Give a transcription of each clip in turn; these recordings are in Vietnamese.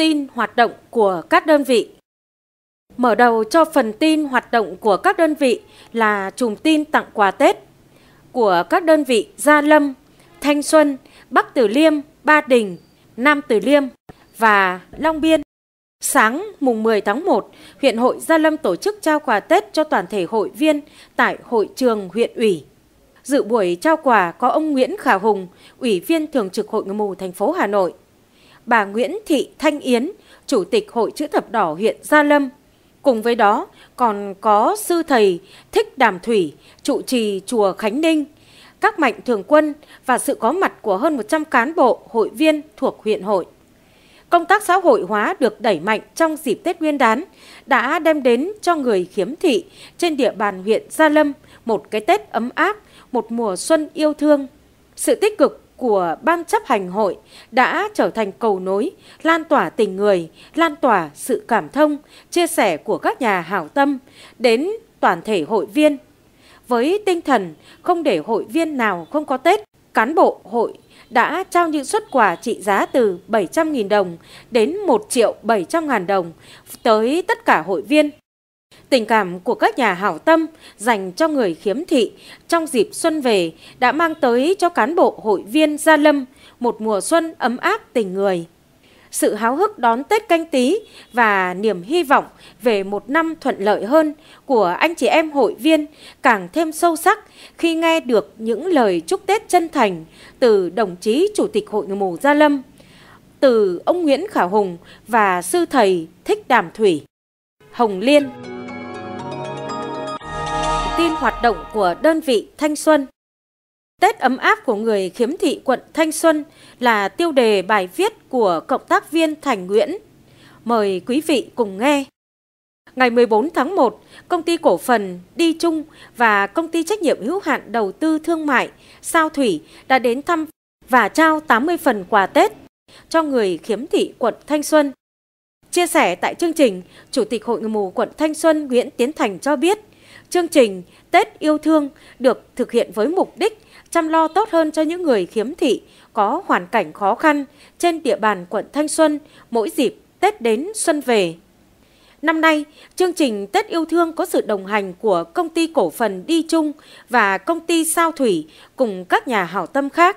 tin hoạt động của các đơn vị. Mở đầu cho phần tin hoạt động của các đơn vị là chùm tin tặng quà Tết của các đơn vị Gia Lâm, Thanh Xuân, Bắc Tử Liêm, Ba Đình, Nam Tử Liêm và Long Biên. Sáng mùng 10 tháng 1, huyện hội Gia Lâm tổ chức trao quà Tết cho toàn thể hội viên tại hội trường huyện ủy. Dự buổi trao quà có ông Nguyễn Khả Hùng, Ủy viên Thường trực Hội Người Mù thành phố Hà Nội, bà Nguyễn Thị Thanh Yến, Chủ tịch Hội Chữ Thập Đỏ huyện Gia Lâm. Cùng với đó còn có sư thầy Thích Đàm Thủy, trụ trì chùa Khánh Ninh, các mạnh thường quân và sự có mặt của hơn 100 cán bộ, hội viên thuộc huyện hội. Công tác xã hội hóa được đẩy mạnh trong dịp Tết Nguyên đán đã đem đến cho người khiếm thị trên địa bàn huyện Gia Lâm một cái Tết ấm áp, một mùa xuân yêu thương. Sự tích cực của Ban chấp hành hội đã trở thành cầu nối, lan tỏa tình người, lan tỏa sự cảm thông, chia sẻ của các nhà hảo tâm đến toàn thể hội viên. Với tinh thần không để hội viên nào không có Tết, cán bộ hội đã trao những xuất quà trị giá từ 700.000 đồng đến 1 triệu 700.000 đồng tới tất cả hội viên. Tình cảm của các nhà hảo tâm dành cho người khiếm thị trong dịp xuân về đã mang tới cho cán bộ hội viên Gia Lâm một mùa xuân ấm áp tình người. Sự háo hức đón Tết canh tí và niềm hy vọng về một năm thuận lợi hơn của anh chị em hội viên càng thêm sâu sắc khi nghe được những lời chúc Tết chân thành từ đồng chí Chủ tịch Hội Người Mù Gia Lâm, từ ông Nguyễn Khả Hùng và sư thầy Thích Đàm Thủy. Hồng Liên hoạt động của đơn vị Thanh Xuân. Tết ấm áp của người khiếm thị quận Thanh Xuân là tiêu đề bài viết của Cộng tác viên Thành Nguyễn. Mời quý vị cùng nghe. Ngày 14 tháng 1, công ty cổ phần Đi Chung và công ty trách nhiệm hữu hạn đầu tư thương mại Sao Thủy đã đến thăm và trao 80 phần quà Tết cho người khiếm thị quận Thanh Xuân. Chia sẻ tại chương trình, Chủ tịch Hội người mù quận Thanh Xuân Nguyễn Tiến Thành cho biết, Chương trình Tết yêu thương được thực hiện với mục đích chăm lo tốt hơn cho những người khiếm thị có hoàn cảnh khó khăn trên địa bàn quận Thanh Xuân mỗi dịp Tết đến xuân về. Năm nay, chương trình Tết yêu thương có sự đồng hành của công ty cổ phần Đi Chung và công ty Sao Thủy cùng các nhà hảo tâm khác.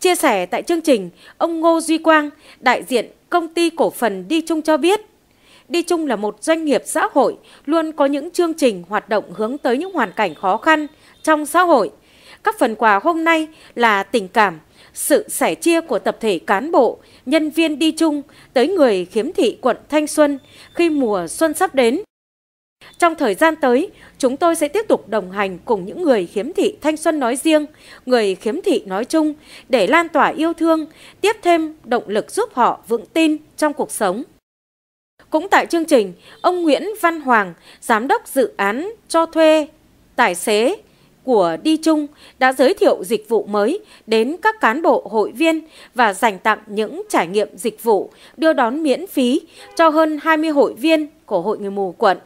Chia sẻ tại chương trình, ông Ngô Duy Quang, đại diện công ty cổ phần Đi Chung cho biết, đi chung là một doanh nghiệp xã hội, luôn có những chương trình hoạt động hướng tới những hoàn cảnh khó khăn trong xã hội. Các phần quà hôm nay là tình cảm, sự sẻ chia của tập thể cán bộ, nhân viên đi chung tới người khiếm thị quận Thanh Xuân khi mùa xuân sắp đến. Trong thời gian tới, chúng tôi sẽ tiếp tục đồng hành cùng những người khiếm thị Thanh Xuân nói riêng, người khiếm thị nói chung để lan tỏa yêu thương, tiếp thêm động lực giúp họ vững tin trong cuộc sống. Cũng tại chương trình, ông Nguyễn Văn Hoàng, giám đốc dự án cho thuê tài xế của Đi Chung đã giới thiệu dịch vụ mới đến các cán bộ hội viên và dành tặng những trải nghiệm dịch vụ đưa đón miễn phí cho hơn 20 hội viên của Hội Người Mù quận.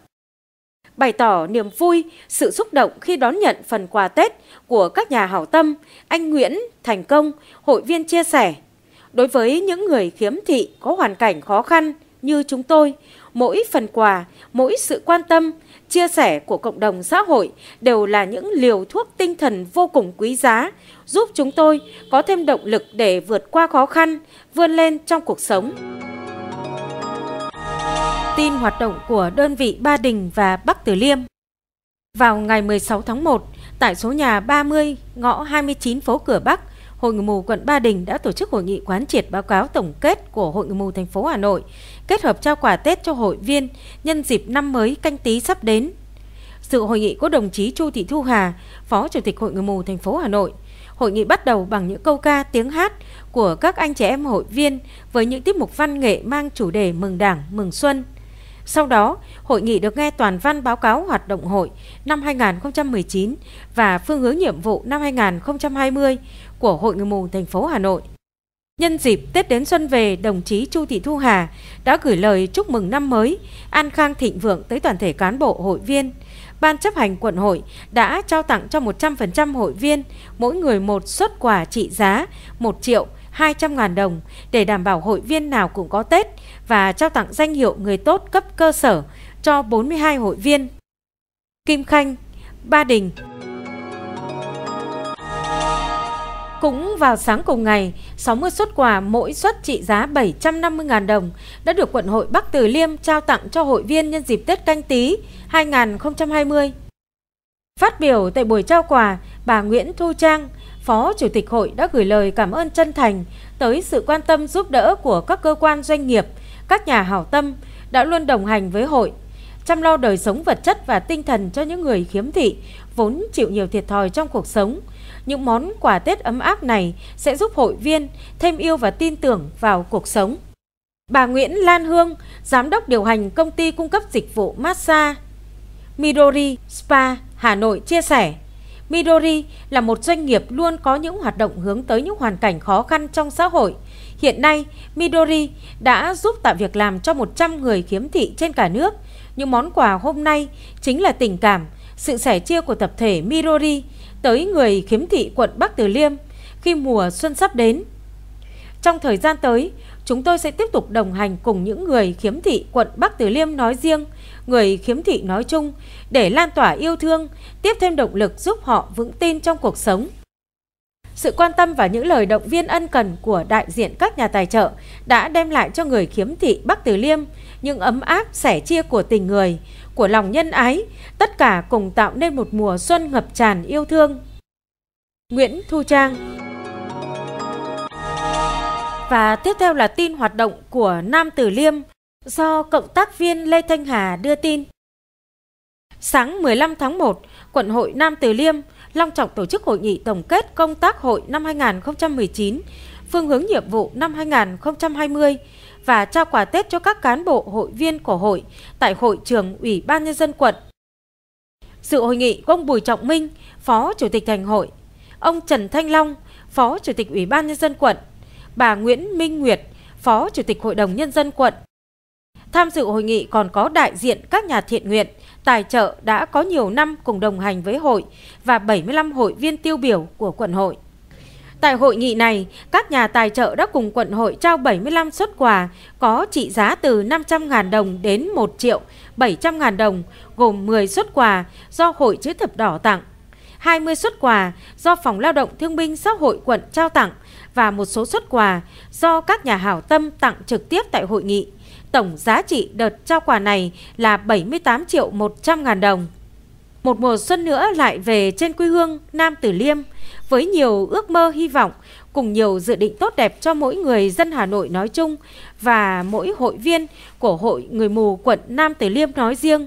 Bày tỏ niềm vui, sự xúc động khi đón nhận phần quà Tết của các nhà hảo tâm, anh Nguyễn Thành Công, hội viên chia sẻ. Đối với những người khiếm thị có hoàn cảnh khó khăn, như chúng tôi, mỗi phần quà, mỗi sự quan tâm, chia sẻ của cộng đồng xã hội đều là những liều thuốc tinh thần vô cùng quý giá, giúp chúng tôi có thêm động lực để vượt qua khó khăn, vươn lên trong cuộc sống. Tin hoạt động của đơn vị Ba Đình và Bắc Tử Liêm Vào ngày 16 tháng 1, tại số nhà 30, ngõ 29 phố Cửa Bắc, Hội người mù quận Ba Đình đã tổ chức hội nghị quán triệt báo cáo tổng kết của Hội người mù thành phố Hà Nội, kết hợp trao quà Tết cho hội viên nhân dịp năm mới canh tí sắp đến. Sự hội nghị có đồng chí Chu Thị Thu Hà, Phó Chủ tịch Hội người mù thành phố Hà Nội. Hội nghị bắt đầu bằng những câu ca tiếng hát của các anh trẻ em hội viên với những tiết mục văn nghệ mang chủ đề mừng Đảng, mừng xuân. Sau đó, hội nghị được nghe toàn văn báo cáo hoạt động hội năm 2019 và phương hướng nhiệm vụ năm 2020 của Hội Người Mù thành phố Hà Nội. Nhân dịp Tết đến xuân về, đồng chí Chu Thị Thu Hà đã gửi lời chúc mừng năm mới, an khang thịnh vượng tới toàn thể cán bộ hội viên. Ban chấp hành quận hội đã trao tặng cho 100% hội viên mỗi người một xuất quà trị giá 1 triệu 200 ngàn đồng để đảm bảo hội viên nào cũng có Tết và trao tặng danh hiệu người tốt cấp cơ sở cho 42 hội viên. Kim Khanh, Ba Đình Cũng vào sáng cùng ngày, 60 xuất quà mỗi suất trị giá 750.000 đồng đã được quận hội Bắc Từ Liêm trao tặng cho hội viên nhân dịp Tết canh Tý 2020. Phát biểu tại buổi trao quà, bà Nguyễn Thu Trang, Phó Chủ tịch hội đã gửi lời cảm ơn chân thành tới sự quan tâm giúp đỡ của các cơ quan doanh nghiệp, các nhà hảo tâm đã luôn đồng hành với hội, chăm lo đời sống vật chất và tinh thần cho những người khiếm thị, vốn chịu nhiều thiệt thòi trong cuộc sống. Những món quà Tết ấm áp này sẽ giúp hội viên thêm yêu và tin tưởng vào cuộc sống. Bà Nguyễn Lan Hương, giám đốc điều hành công ty cung cấp dịch vụ massage Midori Spa Hà Nội chia sẻ, Midori là một doanh nghiệp luôn có những hoạt động hướng tới những hoàn cảnh khó khăn trong xã hội. Hiện nay, Midori đã giúp tạo việc làm cho 100 người khiếm thị trên cả nước. Những món quà hôm nay chính là tình cảm, sự sẻ chia của tập thể Mirori tới người khiếm thị quận Bắc Từ Liêm khi mùa xuân sắp đến. Trong thời gian tới, chúng tôi sẽ tiếp tục đồng hành cùng những người khiếm thị quận Bắc Từ Liêm nói riêng, người khiếm thị nói chung để lan tỏa yêu thương, tiếp thêm động lực giúp họ vững tin trong cuộc sống. Sự quan tâm và những lời động viên ân cần của đại diện các nhà tài trợ đã đem lại cho người khiếm thị Bắc Từ Liêm những ấm áp sẻ chia của tình người, của lòng nhân ái, tất cả cùng tạo nên một mùa xuân ngập tràn yêu thương. Nguyễn Thu Trang Và tiếp theo là tin hoạt động của Nam Tử Liêm do Cộng tác viên Lê Thanh Hà đưa tin. Sáng 15 tháng 1, Quận hội Nam Từ Liêm long trọng tổ chức hội nghị tổng kết công tác hội năm 2019 phương hướng nhiệm vụ năm 2020 và trao quà Tết cho các cán bộ hội viên của hội tại hội trường Ủy ban Nhân dân quận. Sự hội nghị có ông Bùi Trọng Minh, Phó Chủ tịch Thành hội, ông Trần Thanh Long, Phó Chủ tịch Ủy ban Nhân dân quận, bà Nguyễn Minh Nguyệt, Phó Chủ tịch Hội đồng Nhân dân quận. Tham dự hội nghị còn có đại diện các nhà thiện nguyện, tài trợ đã có nhiều năm cùng đồng hành với hội và 75 hội viên tiêu biểu của quận hội. Tại hội nghị này, các nhà tài trợ đã cùng quận hội trao 75 xuất quà có trị giá từ 500.000 đồng đến 1 triệu 700.000 đồng, gồm 10 xuất quà do Hội Chữ Thập Đỏ tặng, 20 xuất quà do Phòng Lao động Thương binh Xã hội quận trao tặng và một số xuất quà do các nhà hảo tâm tặng trực tiếp tại hội nghị. Tổng giá trị đợt trao quà này là 78 triệu 100 ngàn đồng một mùa xuân nữa lại về trên quê hương Nam Tử Liêm với nhiều ước mơ hy vọng cùng nhiều dự định tốt đẹp cho mỗi người dân Hà Nội nói chung và mỗi hội viên của Hội Người Mù quận Nam Từ Liêm nói riêng.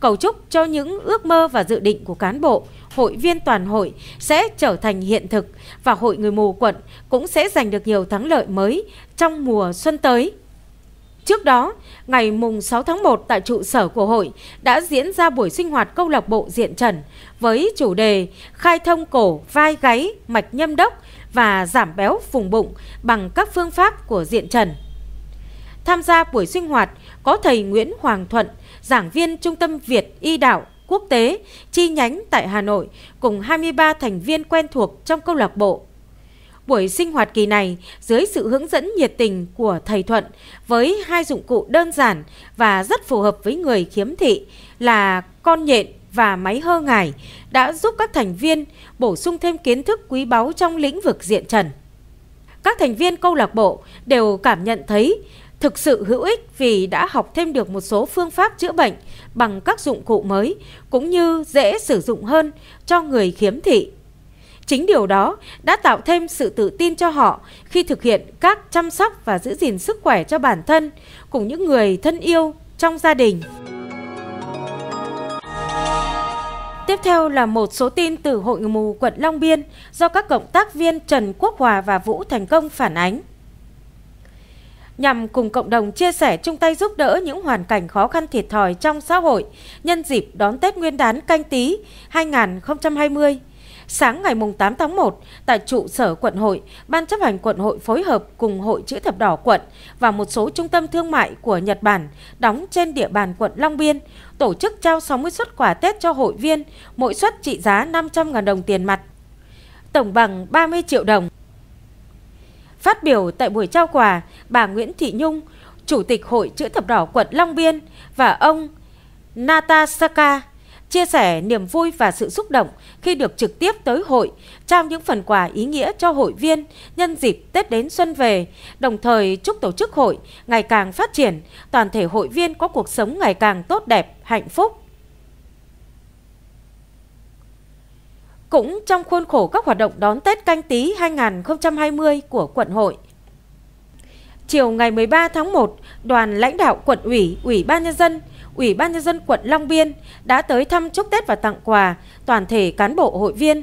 Cầu chúc cho những ước mơ và dự định của cán bộ, hội viên toàn hội sẽ trở thành hiện thực và Hội Người Mù quận cũng sẽ giành được nhiều thắng lợi mới trong mùa xuân tới. Trước đó, ngày mùng 6 tháng 1 tại trụ sở của hội đã diễn ra buổi sinh hoạt câu lạc bộ diện trần với chủ đề khai thông cổ, vai gáy, mạch nhâm đốc và giảm béo vùng bụng bằng các phương pháp của diện trần. Tham gia buổi sinh hoạt có thầy Nguyễn Hoàng Thuận, giảng viên Trung tâm Việt Y Đạo Quốc tế chi nhánh tại Hà Nội cùng 23 thành viên quen thuộc trong câu lạc bộ Buổi sinh hoạt kỳ này dưới sự hướng dẫn nhiệt tình của thầy Thuận với hai dụng cụ đơn giản và rất phù hợp với người khiếm thị là con nhện và máy hơ ngải đã giúp các thành viên bổ sung thêm kiến thức quý báu trong lĩnh vực diện trần. Các thành viên câu lạc bộ đều cảm nhận thấy thực sự hữu ích vì đã học thêm được một số phương pháp chữa bệnh bằng các dụng cụ mới cũng như dễ sử dụng hơn cho người khiếm thị. Chính điều đó đã tạo thêm sự tự tin cho họ khi thực hiện các chăm sóc và giữ gìn sức khỏe cho bản thân cùng những người thân yêu trong gia đình. Tiếp theo là một số tin từ Hội Người Mù quận Long Biên do các cộng tác viên Trần Quốc Hòa và Vũ Thành Công phản ánh. Nhằm cùng cộng đồng chia sẻ chung tay giúp đỡ những hoàn cảnh khó khăn thiệt thòi trong xã hội nhân dịp đón Tết Nguyên đán canh Tý 2020, Sáng ngày 8 tháng 1, tại trụ sở quận hội, Ban chấp hành quận hội phối hợp cùng Hội Chữ Thập Đỏ quận và một số trung tâm thương mại của Nhật Bản đóng trên địa bàn quận Long Biên tổ chức trao 60 suất quà Tết cho hội viên, mỗi suất trị giá 500.000 đồng tiền mặt, tổng bằng 30 triệu đồng. Phát biểu tại buổi trao quà, bà Nguyễn Thị Nhung, Chủ tịch Hội Chữ Thập Đỏ quận Long Biên và ông Natasaka, chia sẻ niềm vui và sự xúc động khi được trực tiếp tới hội, trao những phần quà ý nghĩa cho hội viên nhân dịp Tết đến xuân về, đồng thời chúc tổ chức hội ngày càng phát triển, toàn thể hội viên có cuộc sống ngày càng tốt đẹp, hạnh phúc. Cũng trong khuôn khổ các hoạt động đón Tết canh tí 2020 của quận hội, Chiều ngày 13 tháng 1, đoàn lãnh đạo quận ủy, ủy ban nhân dân, Ủy ban nhân dân quận Long Biên đã tới thăm chúc Tết và tặng quà toàn thể cán bộ hội viên.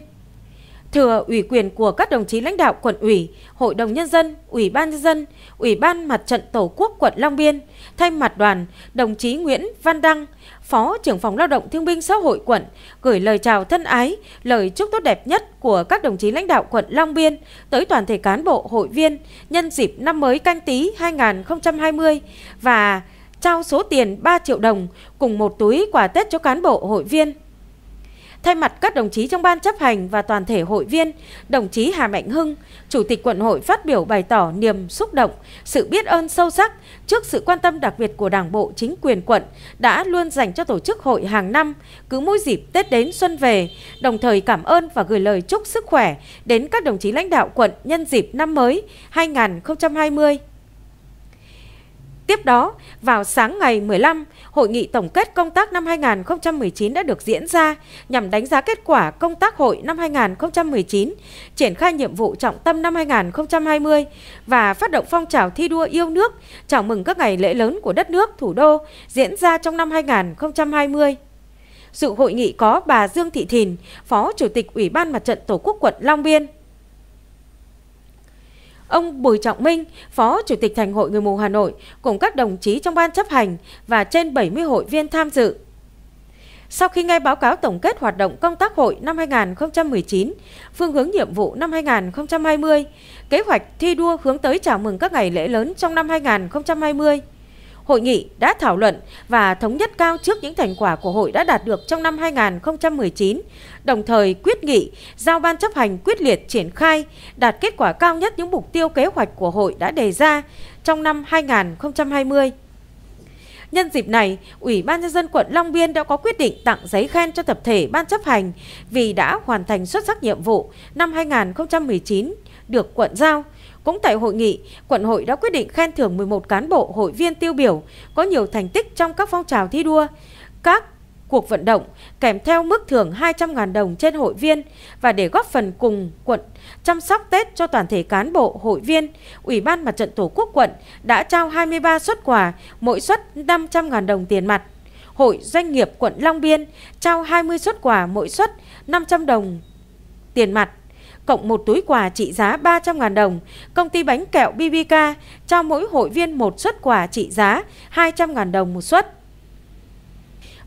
Thừa ủy quyền của các đồng chí lãnh đạo quận ủy, hội đồng nhân dân, ủy ban nhân dân, ủy ban mặt trận tổ quốc quận Long Biên, thay mặt đoàn, đồng chí Nguyễn Văn Đăng, Phó trưởng phòng lao động thương binh xã hội quận gửi lời chào thân ái, lời chúc tốt đẹp nhất của các đồng chí lãnh đạo quận Long Biên tới toàn thể cán bộ hội viên nhân dịp năm mới canh tí 2020 và trao số tiền 3 triệu đồng cùng một túi quà Tết cho cán bộ hội viên. Thay mặt các đồng chí trong ban chấp hành và toàn thể hội viên, đồng chí Hà Mạnh Hưng, Chủ tịch quận hội phát biểu bày tỏ niềm xúc động, sự biết ơn sâu sắc trước sự quan tâm đặc biệt của Đảng bộ chính quyền quận đã luôn dành cho tổ chức hội hàng năm, cứ mỗi dịp Tết đến xuân về, đồng thời cảm ơn và gửi lời chúc sức khỏe đến các đồng chí lãnh đạo quận nhân dịp năm mới 2020. Tiếp đó, vào sáng ngày 15, hội nghị tổng kết công tác năm 2019 đã được diễn ra nhằm đánh giá kết quả công tác hội năm 2019, triển khai nhiệm vụ trọng tâm năm 2020 và phát động phong trào thi đua yêu nước, chào mừng các ngày lễ lớn của đất nước, thủ đô diễn ra trong năm 2020. sự hội nghị có bà Dương Thị Thìn, Phó Chủ tịch Ủy ban Mặt trận Tổ quốc quận Long Biên, Ông Bùi Trọng Minh, Phó Chủ tịch Thành hội Người mù Hà Nội cùng các đồng chí trong ban chấp hành và trên 70 hội viên tham dự. Sau khi nghe báo cáo tổng kết hoạt động công tác hội năm 2019, phương hướng nhiệm vụ năm 2020, kế hoạch thi đua hướng tới chào mừng các ngày lễ lớn trong năm 2020, hội nghị đã thảo luận và thống nhất cao trước những thành quả của hội đã đạt được trong năm 2019, đồng thời quyết nghị giao ban chấp hành quyết liệt triển khai, đạt kết quả cao nhất những mục tiêu kế hoạch của hội đã đề ra trong năm 2020. Nhân dịp này, Ủy ban nhân dân quận Long Biên đã có quyết định tặng giấy khen cho tập thể ban chấp hành vì đã hoàn thành xuất sắc nhiệm vụ năm 2019 được quận giao cũng tại hội nghị, quận hội đã quyết định khen thưởng 11 cán bộ hội viên tiêu biểu có nhiều thành tích trong các phong trào thi đua, các cuộc vận động kèm theo mức thưởng 200.000 đồng trên hội viên và để góp phần cùng quận chăm sóc Tết cho toàn thể cán bộ, hội viên, Ủy ban Mặt trận Tổ quốc quận đã trao 23 xuất quà, mỗi xuất 500.000 đồng tiền mặt. Hội Doanh nghiệp quận Long Biên trao 20 xuất quà mỗi xuất 500 đồng tiền mặt cộng một túi quà trị giá 300.000 đồng. Công ty bánh kẹo BBK cho mỗi hội viên một suất quà trị giá 200.000 đồng một suất.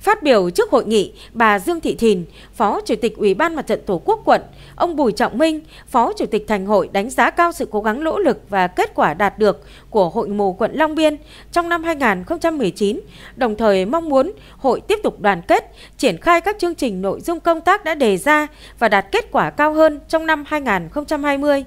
Phát biểu trước hội nghị, bà Dương Thị Thìn, Phó Chủ tịch Ủy ban Mặt trận Tổ quốc quận, ông Bùi Trọng Minh, Phó Chủ tịch Thành hội đánh giá cao sự cố gắng nỗ lực và kết quả đạt được của Hội mù quận Long Biên trong năm 2019, đồng thời mong muốn hội tiếp tục đoàn kết, triển khai các chương trình nội dung công tác đã đề ra và đạt kết quả cao hơn trong năm 2020.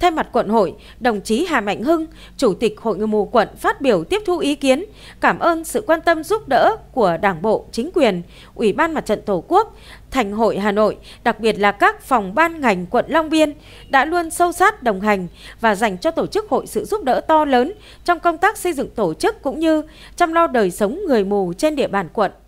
Thay mặt quận hội, đồng chí Hà Mạnh Hưng, Chủ tịch Hội người mù quận phát biểu tiếp thu ý kiến, cảm ơn sự quan tâm giúp đỡ của Đảng bộ, chính quyền, Ủy ban Mặt trận Tổ quốc, Thành hội Hà Nội, đặc biệt là các phòng ban ngành quận Long Biên đã luôn sâu sát đồng hành và dành cho tổ chức hội sự giúp đỡ to lớn trong công tác xây dựng tổ chức cũng như chăm lo đời sống người mù trên địa bàn quận.